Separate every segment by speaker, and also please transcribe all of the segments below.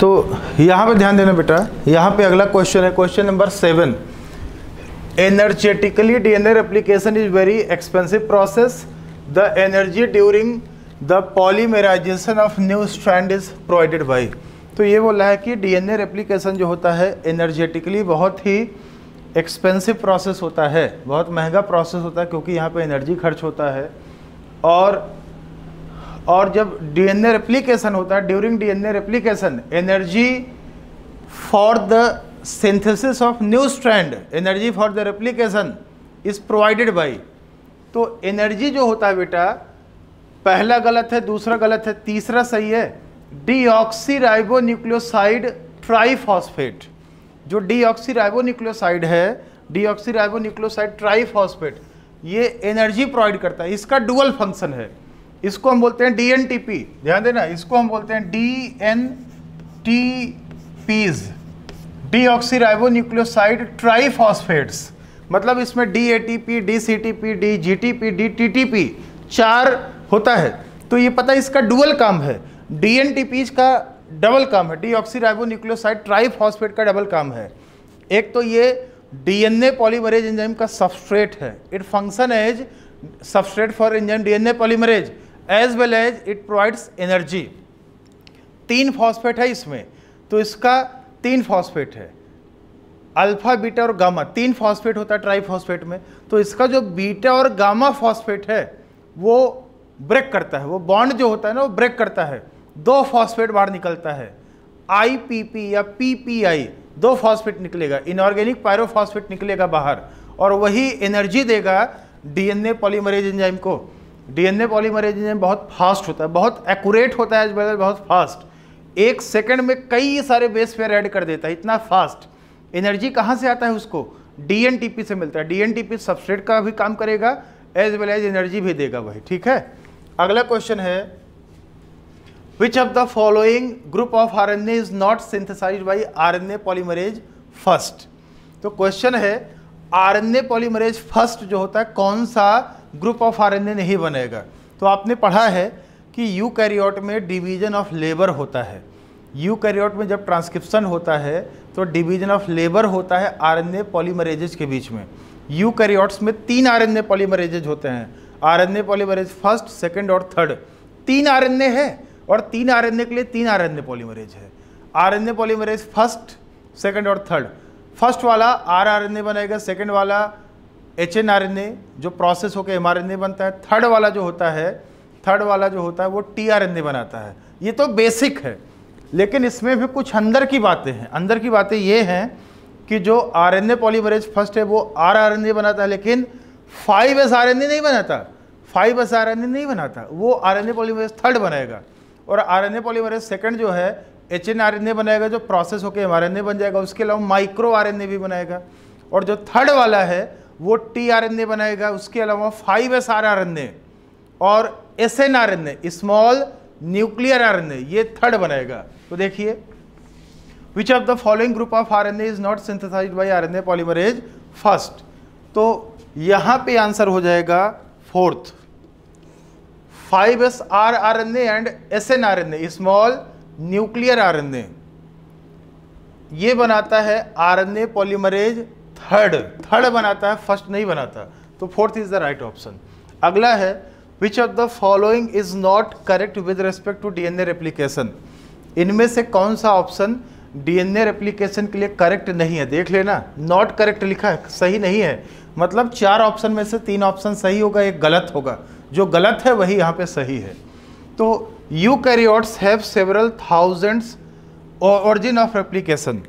Speaker 1: तो यहाँ पे ध्यान देना बेटा यहाँ पे अगला क्वेश्चन है question number seven energetically dna application is very expensive process the energy during the polymerisation of new strand is provided by तो ये बोला है कि डीएनए एप्लीकेशन जो होता है एनर्जेटिकली बहुत ही एक्सपेंसिव प्रोसेस होता है बहुत महंगा प्रोसेस होता है क्योंकि यहाँ पे एनर्जी खर्च होता है और और जब डीएनए रेप्लीकेशन होता है during DNA replication energy for the synthesis of new strand energy for the replication is provided by तो एनर्जी जो होता है बेटा पहला गलत है दूसरा गलत है तीसरा सही है डीऑक्सीराइबो न्यूक्लियोसाइड ट्राईफॉस्फेट जो डीऑक्सीराइबो न्यूक्लियोसाइड है डीऑक्सीराइबो न्यूक्लियोसाइड ट्राईफॉस्फेट ये एनर्जी प्रोवाइड करता है इसका डुअल फंक्शन है इसको हम बोलते हैं डीएनटीपी ध्यान देना इसको हम बोलते हैं D N T Ps deoxyribo nucleoside triphosphates मतलब इसमें D A T P D C T P D G T P D T T P चार होता है तो ये पता है इसका डुअल काम है डी एन टी पीज का डबल काम है डी ऑक्सीराइबो न्यूक्लियोसाइड फॉस्फेट का डबल काम है एक तो ये डीएनए पॉलीमरेज एंजाइम का सबस्ट्रेट है it function as substrate for enzyme DNA polymerase as well as it provides energy तीन फॉस्फेट है इसमें तो इसका तीन फॉस्फेट है अल्फा बीटा और गामा तीन फॉस्फेट होता है ट्राई फॉस्फेट में तो इसका जो बीटा और गामा फॉस्फेट है वो ब्रेक करता है वो बॉन्ड जो होता है ना वो ब्रेक करता है दो फॉस्फेट बाहर निकलता है आईपीपी या पीपीआई दो फॉस्फेट निकलेगा इनऑर्गेनिक पायरोफॉस्फेट निकलेगा बाहर और वही एनर्जी देगा डीएनए पॉलीमरेज एंजाइम को डीएनए पॉलीमरेजेशन बहुत फास्ट होता है बहुत एक्यूरेट होता है एज वेल बहुत फास्ट एक सेकंड में कई सारे बेस पेयर ऐड कर देता है इतना फास्ट एनर्जी कहाँ से आता है उसको डीएनटीपी से मिलता है डीएनटीपी सबस्ट्रेट का भी काम करेगा एज वेल एज एनर्जी भी देगा वही ठीक है अगला क्वेश्चन है which of the following group of R N A is not synthesise by R N A polymerase first तो क्वेश्चन है R N A polymerase first जो होता है कौन सा ग्रुप ऑफ आरएनए नहीं बनेगा तो आपने पढ़ा है कि कैरियोट में डिवीजन ऑफ लेबर होता है कैरियोट में जब ट्रांसक्रिप्शन होता है तो डिवीजन ऑफ लेबर होता है आरएनए पॉलीमरेजेज के बीच में कैरियोट्स में तीन आरएनए पॉलीमरेजेज होते हैं आरएनए पॉलीमरेज फर्स्ट सेकेंड और थर्ड तीन आर है और तीन आरएनए के लिए तीन आरएनए पॉलीमरेज है आरएनए पॉलीमरेज फर्स्ट सेकेंड और थर्ड फर्स्ट वाला आर आरएनए बनेगा सेकेंड वाला H N R N A जो प्रोसेस होकर एम आर एन ए बनता है थर्ड वाला जो होता है थर्ड वाला जो होता है वो टी आर एन ए बनाता है ये तो बेसिक है लेकिन इसमें भी कुछ अंदर की बातें हैं अंदर की बातें ये हैं कि जो R N A polymerase first है वो आर आर एन ए बनाता है लेकिन five S R N A नहीं बनाता five S R N A नहीं बनाता वो R N A polymerase third बनाएगा और R N A polymerase second जो है H N R N A बनाएगा जो प्रोसेस होकर एम आर एन ए बन जाएगा उसके अलावा माइक्रो आर एन ए भी बनाएगा और जो थर्ड वाला है वो टी आर एन ए बनाएगा उसके अलावा five S R R N A और S N R N A small nuclear R N A ये थर्ड बनाएगा तो देखिए which of the following group of R N A is not synthesise by R N A polymerase first तो यहां पे answer हो जाएगा fourth five S R R N A and S N R N A small nuclear R N A ये बनाता है R N A polymerase third third बनाता है फर्स्ट नहीं बनाता तो fourth is the right option अगला है which of the following is not correct with respect to DNA replication इनमें से कौन सा ऑप्शन डीएनए रेप्लीकेशन के लिए करेक्ट नहीं है देख लेना नॉट करेक्ट लिखा है सही नहीं है मतलब चार ऑप्शन में से तीन ऑप्शन सही होगा एक गलत होगा जो गलत है वही यहाँ पे सही है तो eukaryotes have several thousands origin of replication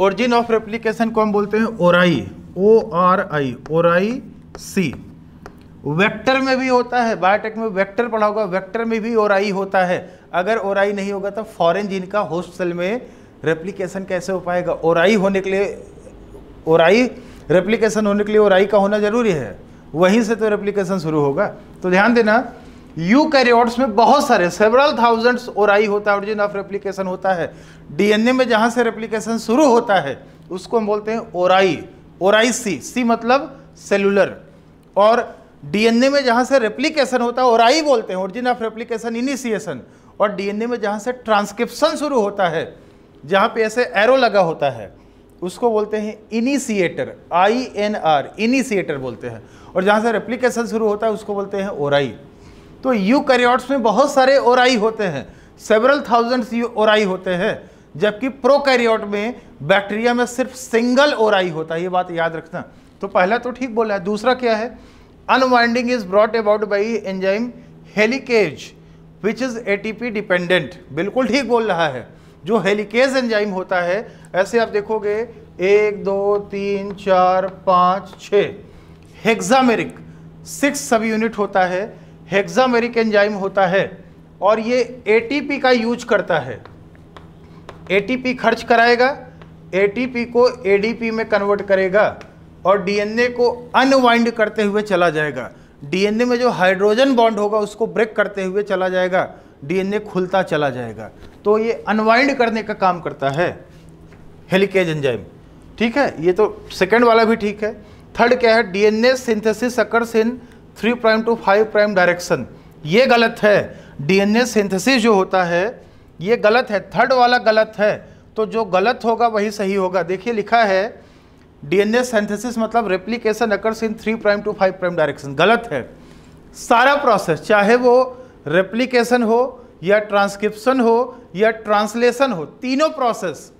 Speaker 1: origin of replication को हम बोलते हैं ओराई ओ आर आई ओराई सी वेक्टर में भी होता है बायोटेक में वेक्टर पढ़ा होगा वेक्टर में भी ओराई होता है अगर ओराई नहीं होगा तो फॉरेन जीन का होस्ट सेल में रेप्लीकेशन कैसे हो पाएगा ओराई होने के लिए ओराई रेप्लीकेशन होने के लिए ओराई का होना जरूरी है वहीं से तो रेप्लीकेशन शुरू होगा तो ध्यान देना यूकैरियोट्स में बहुत सारे सेवरल थाउजेंड्स ओराई होता है ओरिजिन ऑफ रेप्लीकेशन होता है डीएनए में जहां से रेप्लीकेशन शुरू होता है उसको हम बोलते हैं ओराई ओराई सी सी मतलब सेलुलर और डीएनए में जहां से रेप्लीकेशन होता है ओराई बोलते हैं ओरिजिन ऑफ रेप्लीकेशन इनिशिएशन और डीएनए में जहाँ से ट्रांसक्रिप्शन शुरू होता है जहाँ पे ऐसे एरो लगा होता है उसको बोलते हैं initiator I N R initiator बोलते हैं और जहाँ से रेप्लीकेशन शुरू होता है उसको बोलते हैं ओराई तो कैरियोट्स में बहुत सारे ओर होते हैं सेवरल थाउजेंड्स ओर होते हैं जबकि प्रोकैरियोट में बैक्टीरिया में सिर्फ सिंगल ओर होता है ये बात याद रखना तो पहला तो ठीक बोला है दूसरा क्या है unwinding is brought about by enzyme helicase which is ATP dependent बिल्कुल ठीक बोल रहा है जो हेलिकेज एंजाइम होता है ऐसे आप देखोगे एक दो तीन चार पाँच छ हेक्सामेरिक सिक्स सब यूनिट होता है हेक्सामेरिक एंजाइम होता है और ये एटीपी का यूज करता है एटीपी खर्च कराएगा एटीपी को एडीपी में कन्वर्ट करेगा और डीएनए को अनवाइंड करते हुए चला जाएगा डीएनए में जो हाइड्रोजन बॉन्ड होगा उसको ब्रेक करते हुए चला जाएगा डीएनए खुलता चला जाएगा तो ये अनवाइंड करने का काम करता है हेलिकेज एंजाइम ठीक है ये तो सेकेंड वाला भी ठीक है थर्ड क्या है DNA synthesis occurs in three prime to five prime direction ये गलत है डीएनए सिंथेसिस जो होता है ये गलत है थर्ड वाला गलत है तो जो गलत होगा वही सही होगा देखिए लिखा है डीएनए सिंथेसिस मतलब replication occurs in three prime to five prime direction गलत है सारा प्रोसेस चाहे वो रेप्लिकेशन हो या ट्रांसक्रिप्शन हो या ट्रांसलेशन हो तीनों process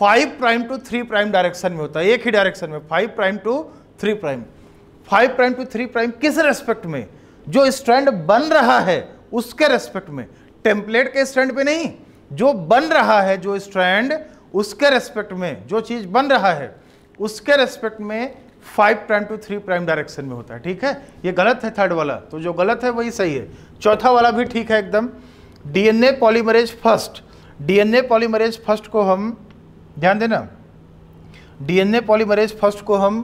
Speaker 1: five prime to three prime direction में होता है एक ही डायरेक्शन में five prime to three prime five prime to three prime किस रेस्पेक्ट में जो स्टैंड बन रहा है उसके रेस्पेक्ट में टेम्पलेट के स्टैंड पे नहीं जो बन रहा है जो स्टैंड उसके रेस्पेक्ट में जो चीज़ बन रहा है उसके रेस्पेक्ट में five prime to three prime direction में होता है ठीक है ये गलत है थर्ड वाला तो जो गलत है वही सही है चौथा वाला भी ठीक है एकदम DNA polymerase first DNA polymerase first को हम ध्यान देना डीएनए पॉलीमरेज फर्स्ट को हम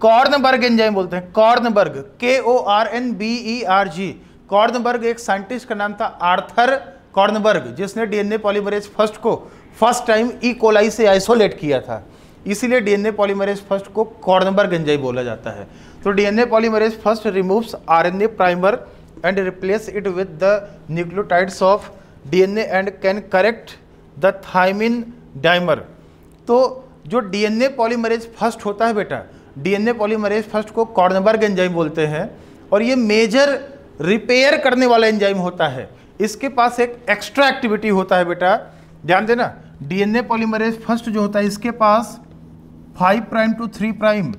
Speaker 1: कॉर्नबर्ग एंजाइम बोलते हैं कॉर्नबर्ग के O R N B E R G Kornberg एक साइंटिस्ट का नाम था आर्थर कॉर्नबर्ग जिसने डीएनए पॉलीमरेज फर्स्ट को first time E e. Coli से आइसोलेट किया था इसीलिए डीएनए पॉलीमरेज फर्स्ट को कॉर्नबर्ग एंजाइम बोला जाता है तो DNA polymerase first removes RNA primer and replace it with the nucleotides of DNA and can correct the thymine dimer तो जो डीएनए पॉलीमरेज फर्स्ट होता है बेटा डीएनए पॉलीमरेज फर्स्ट को कॉर्नबर्ग एंजाइम बोलते हैं और ये मेजर रिपेयर करने वाला एंजाइम होता है इसके पास एक एक्स्ट्रा एक्टिविटी होता है बेटा ध्यान देना डीएनए पॉलीमरेज फर्स्ट जो होता है इसके पास five prime to three prime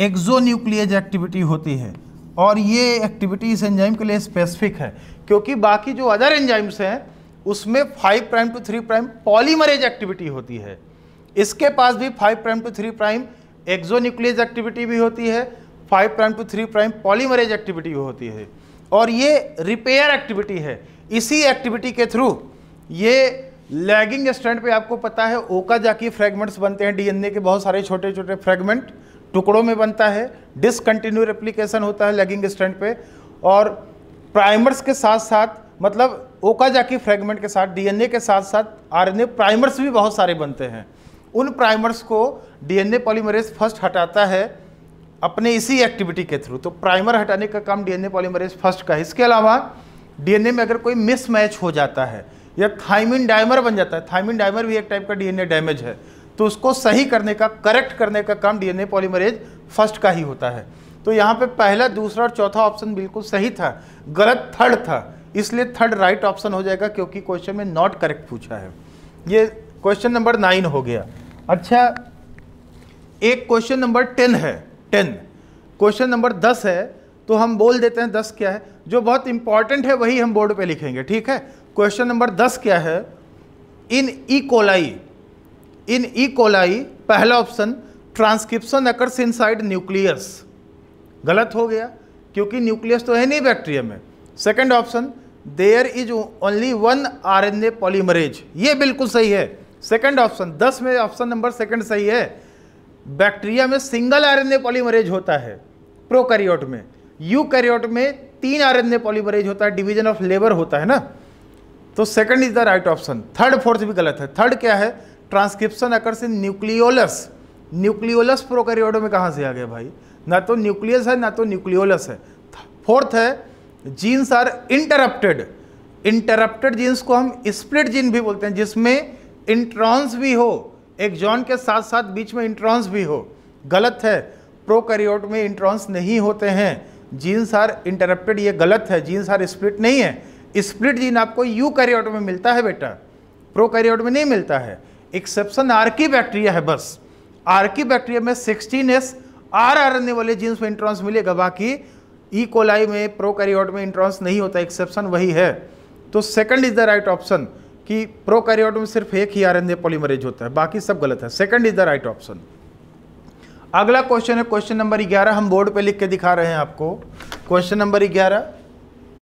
Speaker 1: exonuclease activity होती है और ये एक्टिविटी इस एंजाइम के लिए स्पेसिफिक है क्योंकि बाकी जो अदर एंजाइम्स हैं उसमें five prime to three prime polymerase activity होती है इसके पास भी five prime to three prime exonuclease activity भी होती है five prime to three prime polymerase activity भी होती है और ये रिपेयर एक्टिविटी है इसी एक्टिविटी के थ्रू ये लैगिंग स्टैंड पे आपको पता है ओका की फ्रेगमेंट्स बनते हैं डीएनए के बहुत सारे छोटे छोटे फ्रेगमेंट टुकड़ों में बनता है डिसकंटिन्यू रेप्लीकेशन होता है लैगिंग स्टैंड पे और प्राइमर्स मतलब के साथ साथ मतलब ओका जाकी फ्रेगमेंट के साथ डीएनए के साथ साथ आरएनए प्राइमर्स भी बहुत सारे बनते हैं उन प्राइमर्स को डीएनए पॉलीमरेज फर्स्ट हटाता है अपने इसी एक्टिविटी के थ्रू तो प्राइमर हटाने का काम डीएनए पॉलीमरेज फर्स्ट का है इसके अलावा डीएनए में अगर कोई मिसमैच हो जाता है या थाइमिन डायमर बन जाता है थाइमिन डायमर भी एक टाइप का डीएनए डैमेज है तो उसको सही करने का करेक्ट करने का काम डीएनए पॉलीमरेज फर्स्ट का ही होता है तो यहाँ पे पहला दूसरा और चौथा ऑप्शन बिल्कुल सही था गलत थर्ड था इसलिए थर्ड राइट ऑप्शन हो जाएगा क्योंकि क्वेश्चन में नॉट करेक्ट पूछा है ये क्वेश्चन नंबर नाइन हो गया अच्छा एक क्वेश्चन नंबर टेन है टेन क्वेश्चन नंबर दस है तो हम बोल देते हैं दस क्या है जो बहुत इंपॉर्टेंट है वही हम बोर्ड पे लिखेंगे ठीक है क्वेश्चन नंबर दस क्या है in E coli in E coli पहला option transcription occurs inside nucleus गलत हो गया क्योंकि न्यूक्लियस तो है नहीं बैक्टीरिया में second option there is only one RNA polymerase ये बिल्कुल सही है सेकंड ऑप्शन दस में ऑप्शन नंबर सेकंड सही है बैक्टीरिया में सिंगल आरएनए पॉलीमरेज होता है प्रोकैरियोट में यूकैरियोट में तीन आरएनए पॉलीमरेज होता है डिवीजन ऑफ लेबर होता है ना तो second is the right option third fourth भी गलत है थर्ड क्या है transcription occurs in nucleolus nucleolus prokaryote में कहाँ से आ गया भाई ना तो न्यूक्लियस है ना तो न्यूक्लियोलस है फोर्थ है genes are interrupted interrupted genes को हम स्प्लिट जीन भी बोलते हैं जिसमें इंट्रॉन्स भी हो एक जॉन के साथ साथ बीच में इंट्रॉन्स भी हो गलत है प्रोकैरियोट में इंट्रॉन्स नहीं होते हैं जीन्स आर इंटरप्टेड ये गलत है जीन्स आर स्प्लिट नहीं है स्प्लिट जीन आपको यू कैरियोट में मिलता है बेटा प्रोकैरियोट में नहीं मिलता है एक्सेप्शन आर्की बैक्टीरिया है बस आर्की बैक्टीरिया में सिक्सटीन एस आर आरएनए वाले जीन्स में इंट्रॉन्स मिलेगा बाकी ई e. कोलाई में प्रोकैरियोट में इंट्रॉन्स नहीं होता एक्सेप्शन वही है तो second is the right option कि प्रोकैरियोट में सिर्फ एक ही आरएनए पॉलीमरेज होता है बाकी सब गलत है second is the right option अगला क्वेश्चन है क्वेश्चन नंबर ग्यारह हम बोर्ड पे लिख के दिखा रहे हैं आपको क्वेश्चन नंबर ग्यारह